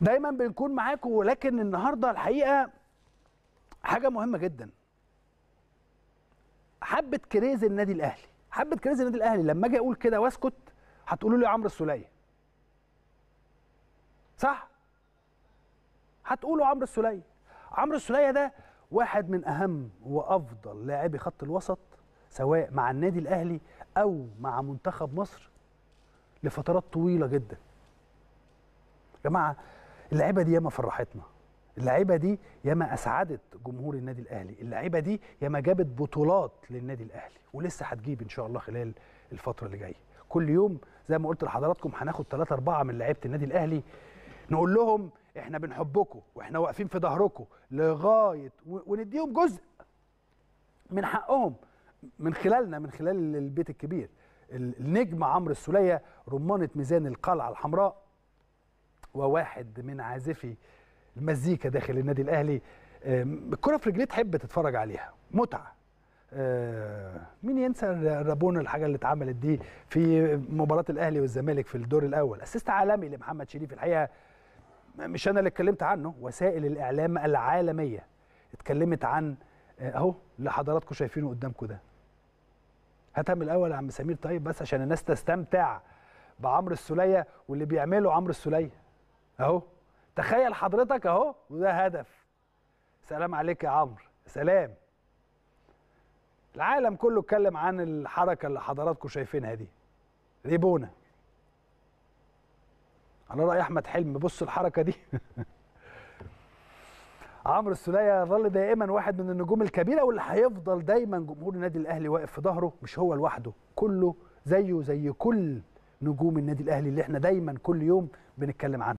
دايما بنكون معاكم ولكن النهارده الحقيقه حاجه مهمه جدا حبه كريز النادي الاهلي حبه كريز النادي الاهلي لما اجي اقول كده واسكت هتقولوا لي عمرو السوليه صح هتقولوا عمرو السوليه عمرو السوليه ده واحد من اهم وافضل لاعبي خط الوسط سواء مع النادي الاهلي او مع منتخب مصر لفترات طويله جدا جماعه اللعيبه دي ياما فرحتنا اللعيبه دي ياما اسعدت جمهور النادي الاهلي اللعيبه دي ياما جابت بطولات للنادي الاهلي ولسه هتجيب ان شاء الله خلال الفتره اللي جايه كل يوم زي ما قلت لحضراتكم هناخد 3 4 من لعيبه النادي الاهلي نقول لهم احنا بنحبكم واحنا واقفين في ظهركم لغايه ونديهم جزء من حقهم من خلالنا من خلال البيت الكبير النجم عمرو السوليه رمانه ميزان القلعه الحمراء وواحد من عازفي المزيكا داخل النادي الاهلي الكره في رجليه تحب تتفرج عليها متعه آه، مين ينسى الرابون الحاجه اللي اتعملت دي في مباراه الاهلي والزمالك في الدور الاول اسيست عالمي لمحمد شريف الحقيقه مش انا اللي اتكلمت عنه وسائل الاعلام العالميه اتكلمت عن آه، اهو اللي حضراتكم شايفينه قدامكم ده هتم الاول يا عم سمير طيب بس عشان الناس تستمتع بعمر السوليه واللي بيعمله عمرو السوليه اهو تخيل حضرتك اهو وده هدف سلام عليك يا عمرو سلام العالم كله اتكلم عن الحركه اللي حضراتكم شايفينها دي ريبونا على راي احمد حلمي بص الحركه دي عمرو السليه يظل دائما واحد من النجوم الكبيره واللي هيفضل دايما جمهور النادي الاهلي واقف في ظهره مش هو لوحده كله زيه زي كل نجوم النادي الاهلي اللي احنا دايما كل يوم بنتكلم عنه